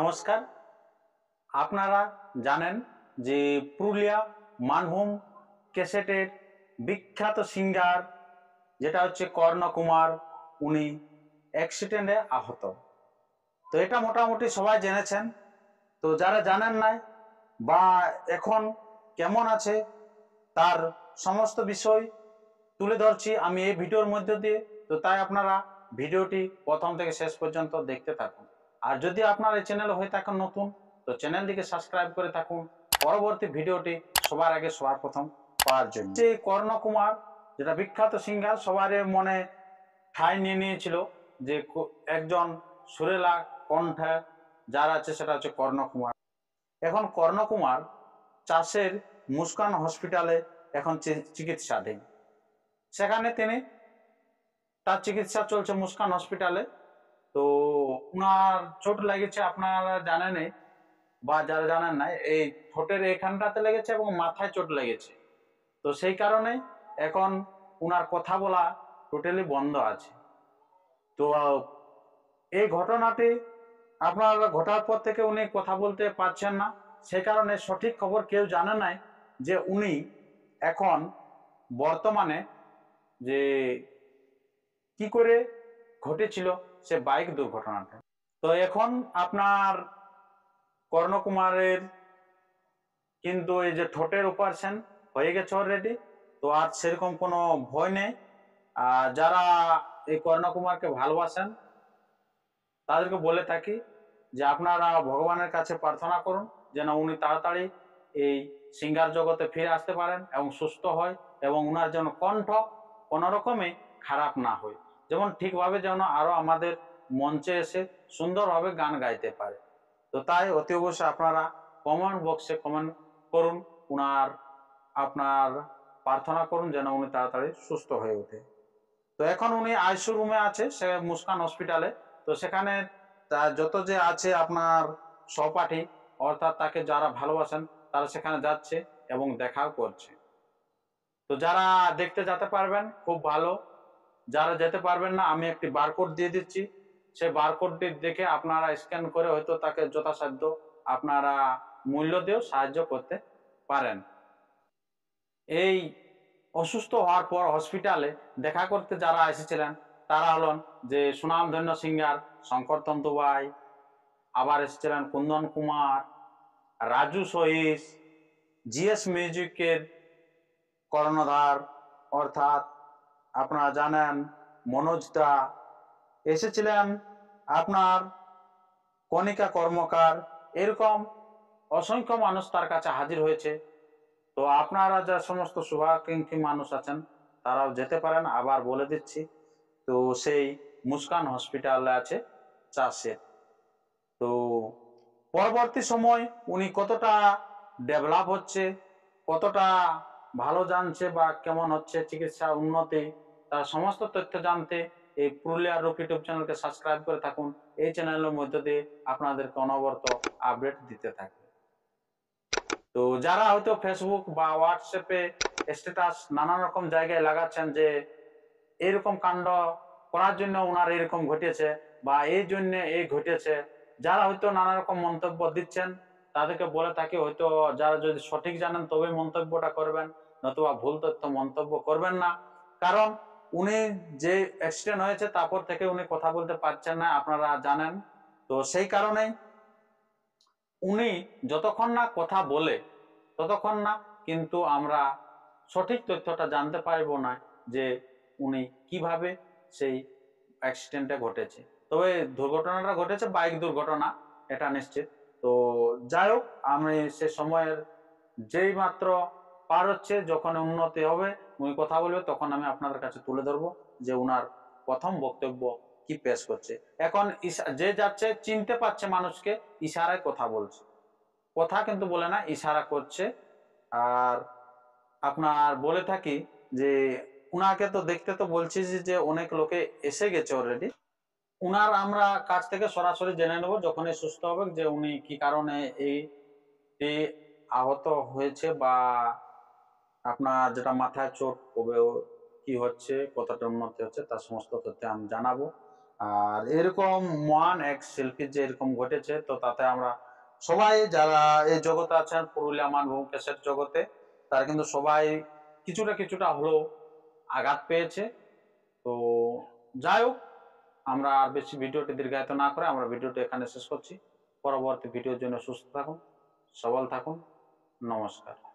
নমস্কার আপনারা জানেন যে পুরুলিয়া মানহুম ক্যাসেটের বিখ্যাত সিঙ্গার যেটা হচ্ছে কর্ণকুমার উনি অ্যাক্সিডেন্টে আহত তো এটা মোটামুটি সবাই জেনেছেন তো যারা জানেন নাই বা এখন কেমন আছে তার সমস্ত বিষয় তুলে ধরছি আমি এই ভিডিওর মধ্য দিয়ে তো তাই আপনারা ভিডিওটি প্রথম থেকে শেষ পর্যন্ত দেখতে থাকুন আর যদি আপনার এই চ্যানেল হয়ে থাকেন নতুন তো চ্যানেলটিকে সাবস্ক্রাইব করে থাকুন পরবর্তী ভিডিওটি সবার আগে সবার প্রথম পাওয়ার জন্য যে কর্ণকুমার যেটা বিখ্যাত সিঙ্গার সবার মনে ঠাই নিয়ে নিয়েছিল যে একজন সুরেলা কণ্ঠে যার আছে সেটা হচ্ছে কর্ণকুমার এখন কর্ণকুমার চাষের মুস্কান হসপিটালে এখন চিকিৎসাধীন সেখানে তিনি তার চিকিৎসা চলছে মুস্কান হসপিটালে তো ওনার চোট লেগেছে আপনারা জানেন বা যারা জানেন নাই এই ঠোঁটের এখানটাতে লেগেছে এবং মাথায় চোট লেগেছে তো সেই কারণে এখন ওনার কথা বলা টোটালি বন্ধ আছে তো এই ঘটনাটি আপনার ঘটার পর থেকে উনি কথা বলতে পারছেন না সে কারণে সঠিক খবর কেউ জানে নাই যে উনি এখন বর্তমানে যে কি করে ঘটেছিল সে বাইক দুর্ঘটনাতে তো এখন আপনার কর্ণকুমারের কিন্তু এই যে ঠোঁটের অপারেশন হয়ে গেছে অলরেডি তো আর সেরকম কোনো ভয় নেই আর যারা এই কর্ণকুমারকে ভালোবাসেন তাদেরকে বলে থাকি যে আপনারা ভগবানের কাছে প্রার্থনা করুন যেন উনি তাড়াতাড়ি এই সিঙ্গার জগতে ফিরে আসতে পারেন এবং সুস্থ হয় এবং উনার যেন কণ্ঠ কোনোরকমে খারাপ না হয় যেমন ঠিকভাবে যেন আরো আমাদের মঞ্চে এসে সুন্দরভাবে গান গাইতে পারে তো তাই অতি অবশ্যই আপনারা কমেন্ট বক্সে কমেন্ট করুন উনার আপনার প্রার্থনা করুন যেন উনি তাড়াতাড়ি সুস্থ হয়ে ওঠে তো এখন উনি আইসিউ রুমে আছে সে মুস্কান হসপিটালে তো সেখানে যত যে আছে আপনার সহপাঠী অর্থাৎ তাকে যারা ভালোবাসেন তারা সেখানে যাচ্ছে এবং দেখাও করছে তো যারা দেখতে যেতে পারবেন খুব ভালো যারা যেতে পারবেন না আমি একটি বারকোড দিয়ে দিচ্ছি সেই বারকোডটি দেখে আপনারা স্ক্যান করে হয়তো তাকে যথাসাধ্য আপনারা মূল্য দিয়েও সাহায্য করতে পারেন এই অসুস্থ হওয়ার পর হসপিটালে দেখা করতে যারা এসেছিলেন তারা হলেন যে সুনামধন্য সিঙ্গার শঙ্কর তন্তুবাই আবার এসেছিলেন কুন্দন কুমার রাজু সহিস জিএস মিউজিকের কর্ণধার অর্থাৎ আপনারা জানেন মনোজ দা এসেছিলেন আপনার কণিকা কর্মকার এরকম অসংখ্য মানুষ তার কাছে হাজির হয়েছে তো আপনারা যা সমস্ত শুভাকাঙ্ক্ষী মানুষ আছেন তারাও যেতে পারেন আবার বলে দিচ্ছি তো সেই মুস্কান হসপিটালে আছে চাষের তো পরবর্তী সময় উনি কতটা ডেভেলপ হচ্ছে কতটা ভালো জানছে বা কেমন হচ্ছে চিকিৎসা উন্নতি তার সমস্ত তথ্য জানতে এই পুরুলিয়ার রোক ইউটিউব চ্যানেলকে সাবস্ক্রাইব করে থাকুন এই চ্যানেলের মধ্য দিয়ে আপনাদেরকে অনবরত আপডেট দিতে থাকি তো যারা হয়তো ফেসবুক বা হোয়াটসঅ্যাপে স্ট্যাটাস নানা রকম জায়গায় লাগাচ্ছেন যে এরকম কাণ্ড করার জন্য ওনার এরকম ঘটেছে বা এই জন্য এই ঘটেছে যারা হয়তো নানা রকম মন্তব্য দিচ্ছেন তাদেরকে বলে থাকি হয়তো যারা যদি সঠিক জানেন তবে মন্তব্যটা করবেন নতুবা ভুল তথ্য মন্তব্য করবেন না কারণ উনি যে অ্যাক্সিডেন্ট হয়েছে তারপর থেকে উনি কথা বলতে পারছেন না আপনারা জানেন তো সেই কারণে উনি যতক্ষণ না কথা বলে ততক্ষণ না কিন্তু আমরা সঠিক তথ্যটা জানতে পারবো না যে উনি কিভাবে সেই অ্যাক্সিডেন্টটা ঘটেছে তবে দুর্ঘটনাটা ঘটেছে বাইক দুর্ঘটনা এটা নিশ্চিত তো যাই হোক আমি সে সময়ের যেই মাত্র পার হচ্ছে যখন উন্নতি হবে উনি কথা বলবে তখন আমি আপনাদের কাছে তুলে ধরবো যে উনার প্রথম বক্তব্য কি পেশ করছে এখন যে যাচ্ছে চিনতে পারছে মানুষকে ইশারায় কথা বলছে কথা কিন্তু বলে না ইশারা করছে আর আপনার বলে থাকি যে উনাকে তো দেখতে তো বলছি যে অনেক লোকে এসে গেছে অলরেডি উনার আমরা কাছ থেকে সরাসরি জেনে নেব যখনই সুস্থ হবে যে উনি কি কারণে এই আহত হয়েছে বা আপনার যেটা মাথায় চোট কবে কি হচ্ছে কতটা উন্নতি হচ্ছে তার সমস্ত তথ্য আমি জানাবো আর এরকম মহান এক শিল্পীর যে এরকম ঘটেছে তো তাতে আমরা সবাই যারা এই জগতে আছেন পুরুলিয়া মানভূম কেসের জগতে তারা কিন্তু সবাই কিছুটা কিছুটা হলেও আঘাত পেয়েছে তো যাই হোক আমরা আর বেশি ভিডিওটি দীর্ঘায়িত না করে আমরা ভিডিওটি এখানে শেষ করছি পরবর্তী ভিডিওর জন্য সুস্থ থাকুন সবল থাকুন নমস্কার